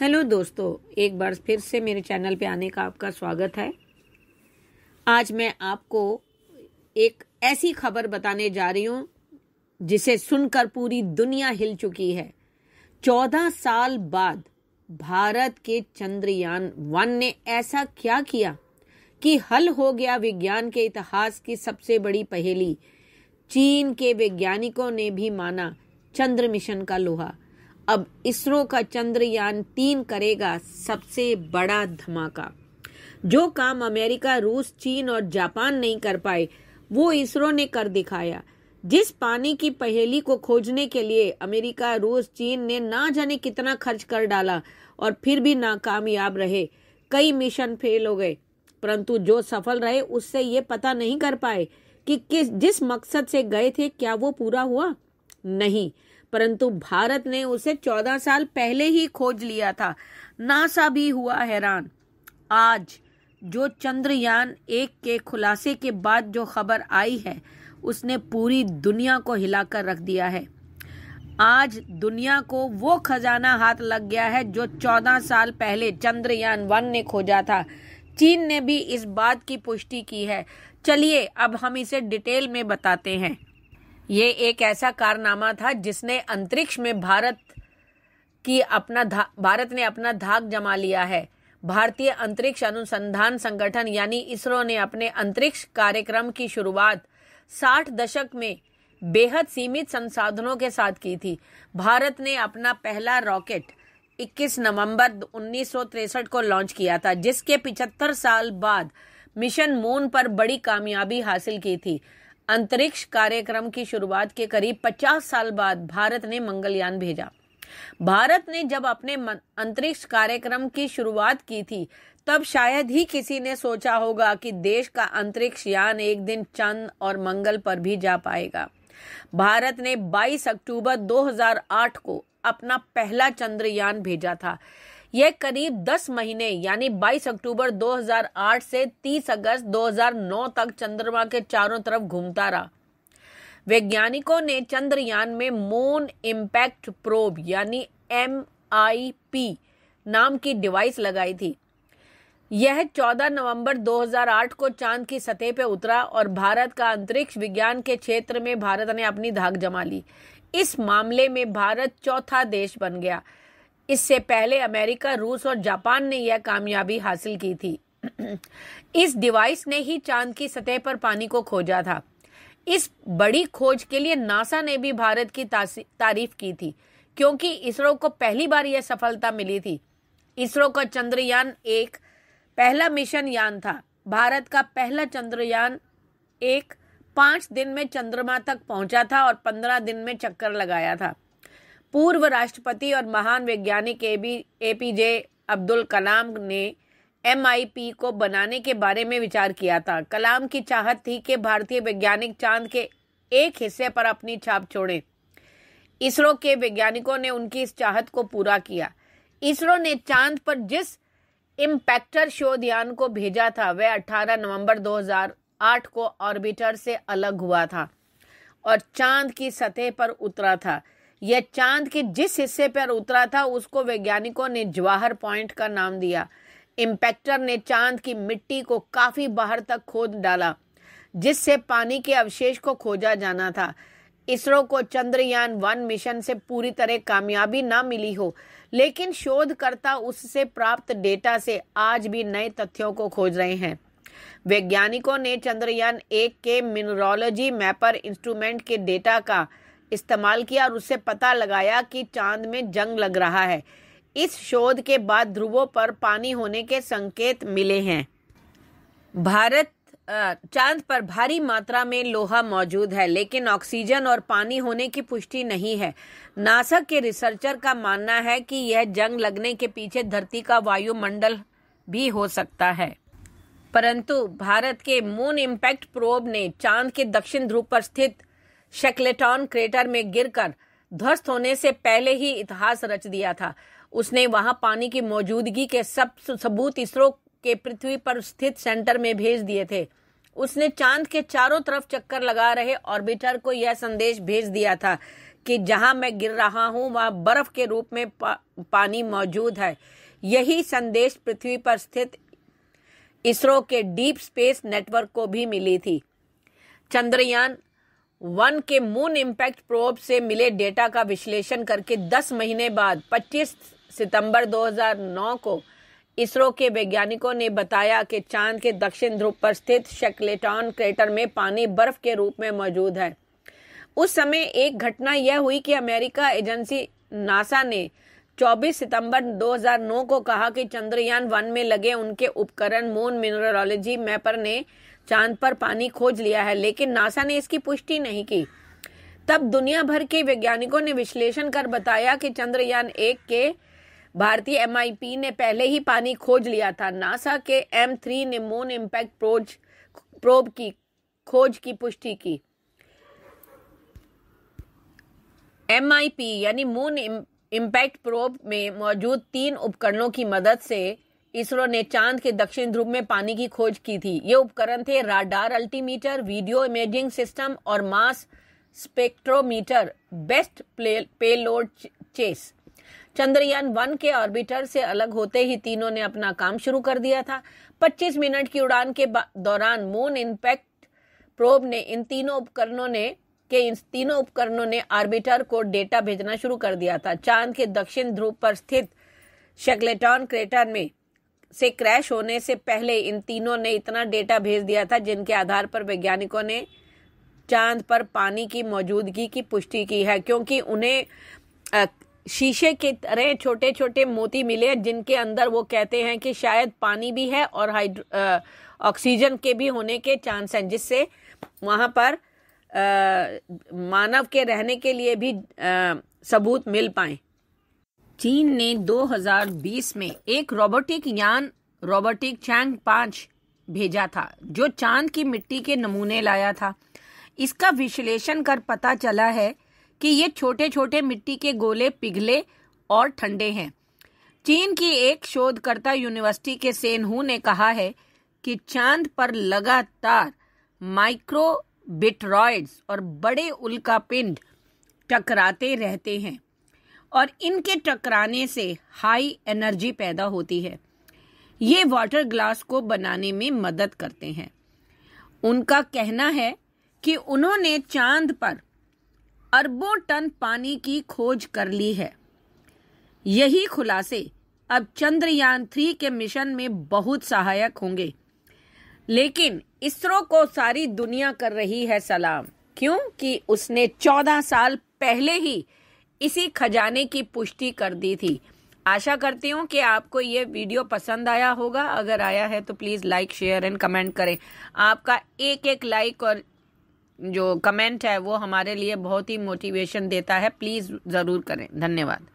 hello दोस्तों एक बार फिर से मेरे चैनल पे आने का आपका स्वागत है आज मैं आपको एक ऐसी खबर बताने जा रही हूँ जिसे सुनकर पूरी दुनिया हिल चुकी है चौदह साल बाद भारत के चंद्रयान वन ने ऐसा क्या किया कि हल हो गया विज्ञान के इतिहास की सबसे बड़ी पहेली चीन के वैज्ञानिकों ने भी माना चंद्र मिशन का लोहा अब इसरो का चंद्रयान तीन करेगा सबसे बड़ा धमाका जो काम अमेरिका रूस चीन और जापान नहीं कर पाए वो इसरो ने कर दिखाया जिस पानी की पहेली को खोजने के लिए अमेरिका रूस चीन ने ना जाने कितना खर्च कर डाला और फिर भी नाकामयाब रहे कई मिशन फेल हो गए परंतु जो सफल रहे उससे ये पता नहीं कर पाए कि किस जिस मकसद से गए थे क्या वो पूरा हुआ नहीं परंतु भारत ने उसे चौदह साल पहले ही खोज लिया था नासा भी हुआ हैरान आज जो चंद्रयान एक के खुलासे के बाद जो खबर आई है उसने पूरी दुनिया को हिलाकर रख दिया है आज दुनिया को वो खजाना हाथ लग गया है जो 14 साल पहले चंद्रयान वन ने खोजा था चीन ने भी इस बात की पुष्टि की है चलिए अब हम इसे डिटेल में बताते हैं ये एक ऐसा कारनामा था जिसने अंतरिक्ष में भारत की अपना भारत ने अपना धाक जमा लिया है भारतीय अंतरिक्ष अनुसंधान संगठन यानी इसरो ने अपने अंतरिक्ष कार्यक्रम की शुरुआत साठ दशक में बेहद सीमित संसाधनों के साथ की थी भारत ने अपना पहला रॉकेट 21 नवंबर उन्नीस को लॉन्च किया था जिसके 75 साल बाद मिशन मून पर बड़ी कामयाबी हासिल की थी अंतरिक्ष कार्यक्रम की शुरुआत के करीब 50 साल बाद भारत ने मंगलयान भेजा भारत ने जब अपने अंतरिक्ष कार्यक्रम की शुरुआत की थी तब शायद ही किसी ने सोचा होगा कि देश का अंतरिक्ष यान एक दिन चंद और मंगल पर भी जा पाएगा भारत ने 22 अक्टूबर 2008 को अपना पहला चंद्रयान भेजा था यह करीब 10 महीने यानी 22 अक्टूबर 2008 से 30 अगस्त 2009 तक चंद्रमा के चारों तरफ घूमता रहा वैज्ञानिकों ने चंद्रयान में मून इम्पैक्ट प्रोब यानी एम नाम की डिवाइस लगाई थी यह 14 नवंबर 2008 को चांद की सतह पर उतरा और भारत का अंतरिक्ष विज्ञान के क्षेत्र में भारत ने अपनी धाक जमा ली इस मामले में भारत चौथा देश बन गया इससे पहले अमेरिका रूस और जापान ने यह कामयाबी हासिल की थी इस डिवाइस ने ही चांद की सतह पर पानी को खोजा था इस बड़ी खोज के लिए नासा ने भी भारत की तारीफ की थी क्योंकि इसरो को पहली बार यह सफलता मिली थी इसरो का चंद्रयान एक पहला मिशन यान था भारत का पहला चंद्रयान एक पाँच दिन में चंद्रमा तक पहुंचा था और पंद्रह दिन में चक्कर लगाया था पूर्व राष्ट्रपति और महान वैज्ञानिक A B A P J Abdul Kalam ने एम को बनाने के बारे में विचार किया था कलाम की चाहत थी कि भारतीय वैज्ञानिक चांद के एक हिस्से पर अपनी छाप छोड़ें इसरो के वैज्ञानिकों ने उनकी इस चाहत को पूरा किया इसरो ने चांद पर जिस इम्पैक्टर शोध यान को भेजा था वह 18 नवंबर 2008 को ऑर्बिटर से अलग हुआ था और चांद की सतह पर उतरा था यह चांद के जिस हिस्से पर उतरा था उसको वैज्ञानिकों ने जवाहर पॉइंट का नाम दिया इम्पैक्टर ने चांद की मिट्टी को काफ़ी बाहर तक खोद डाला जिससे पानी के अवशेष को खोजा जाना था इसरो को चंद्रयान वन मिशन से पूरी तरह कामयाबी ना मिली हो लेकिन शोधकर्ता उससे प्राप्त डेटा से आज भी नए तथ्यों को खोज रहे हैं वैज्ञानिकों ने चंद्रयान एक के मिनरोलॉजी मैपर इंस्ट्रूमेंट के डेटा का इस्तेमाल किया और उससे पता लगाया कि चांद में जंग लग रहा है इस शोध के बाद ध्रुवों पर पानी होने के संकेत मिले हैं भारत चांद पर भारी मात्रा में लोहा मौजूद है लेकिन ऑक्सीजन और पानी होने की पुष्टि नहीं है नासा के रिसर्चर का मानना है कि यह जंग लगने के पीछे धरती का वायुमंडल भी हो सकता है परंतु भारत के मून इम्पैक्ट प्रोब ने चांद के दक्षिण ध्रुव पर स्थित शक्लेटॉन क्रेटर में गिरकर ध्वस्त होने से पहले ही इतिहास रच दिया था उसने वहां पानी की मौजूदगी के सब सबूत इसरो के पृथ्वी पर स्थित सेंटर में भेज दिए थे उसने चांद के चारों तरफ चक्कर लगा रहे ऑर्बिटर को यह संदेश भेज दिया था कि जहां मैं गिर रहा हूं वहां बर्फ के रूप में पा, पानी मौजूद है यही संदेश पृथ्वी पर स्थित इसरो के डीप स्पेस नेटवर्क को भी मिली थी चंद्रयान वन के मून इम्पैक्ट प्रोब से मिले डेटा का विश्लेषण करके 10 महीने बाद 25 सितंबर 2009 को इसरो के वैज्ञानिकों ने बताया कि चांद के दक्षिण ध्रुव पर स्थित शेकलेटॉन क्रेटर में पानी बर्फ के रूप में मौजूद है उस समय एक घटना यह हुई कि अमेरिका एजेंसी नासा ने 24 सितंबर 2009 को कहा कि चंद्रयान वन में लगे उनके उपकरण मून मिनरोलॉजी मैपर ने चांद पर पानी खोज लिया है लेकिन नासा ने इसकी पुष्टि नहीं की तब दुनिया भर के वैज्ञानिकों ने विश्लेषण कर बताया कि चंद्रयान एक के भारतीय एम ने पहले ही पानी खोज लिया था नासा के एम थ्री ने मून इम्पैक्ट प्रोज प्रोब की खोज की पुष्टि की एम यानी मून इम्पैक्ट प्रोब में मौजूद तीन उपकरणों की मदद से इसरो ने चांद के दक्षिण ध्रुव में पानी की खोज की थी ये उपकरण थे radar altimeter video imaging system और mass spectrometer based payload Chace Chandrayaan one के ऑर्बिटर से अलग होते ही तीनों ने अपना काम शुरू कर दिया था 25 मिनट की उड़ान के दौरान मून इम्पैक्ट प्रोब ने इन तीनों उपकरणों ने के इन तीनों उपकरणों ने ऑर्बिटर को डेटा भेजना शुरू कर दिया था चांद के दक्षिण ध्रुव पर स्थित शेगलेटॉन क्रेटर में से क्रैश होने से पहले इन तीनों ने इतना डेटा भेज दिया था जिनके आधार पर वैज्ञानिकों ने चांद पर पानी की मौजूदगी की पुष्टि की है क्योंकि उन्हें शीशे के तरह छोटे छोटे मोती मिले हैं जिनके अंदर वो कहते हैं कि शायद पानी भी है और हाइड्रो ऑक्सीजन के भी होने के चांस हैं जिससे वहाँ पर आ, मानव के रहने के लिए भी आ, सबूत मिल पाए चीन ने 2020 में एक रोबोटिक यान रोबोटिक चैंग पाँच भेजा था जो चांद की मिट्टी के नमूने लाया था इसका विश्लेषण कर पता चला है कि ये छोटे छोटे मिट्टी के गोले पिघले और ठंडे हैं चीन की एक शोधकर्ता यूनिवर्सिटी के सेनहू ने कहा है कि चांद पर लगातार माइक्रो बिट्रॉइड्स और बड़े उल्का पिंड टकराते रहते हैं और इनके टकराने से हाई एनर्जी पैदा होती है ये वाटर ग्लास को बनाने में मदद करते हैं उनका कहना है कि उन्होंने चांद पर अरबों टन पानी की खोज कर ली है यही खुलासे अब चंद्रयान थ्री के मिशन में बहुत सहायक होंगे लेकिन इसरो को सारी दुनिया कर रही है सलाम क्योंकि उसने चौदह साल पहले ही इसी खजाने की पुष्टि कर दी थी आशा करती हूँ कि आपको ये वीडियो पसंद आया होगा अगर आया है तो please like share and comment करें आपका एक एक लाइक और जो कमेंट है वो हमारे लिए बहुत ही मोटिवेशन देता है प्लीज़ ज़रूर करें धन्यवाद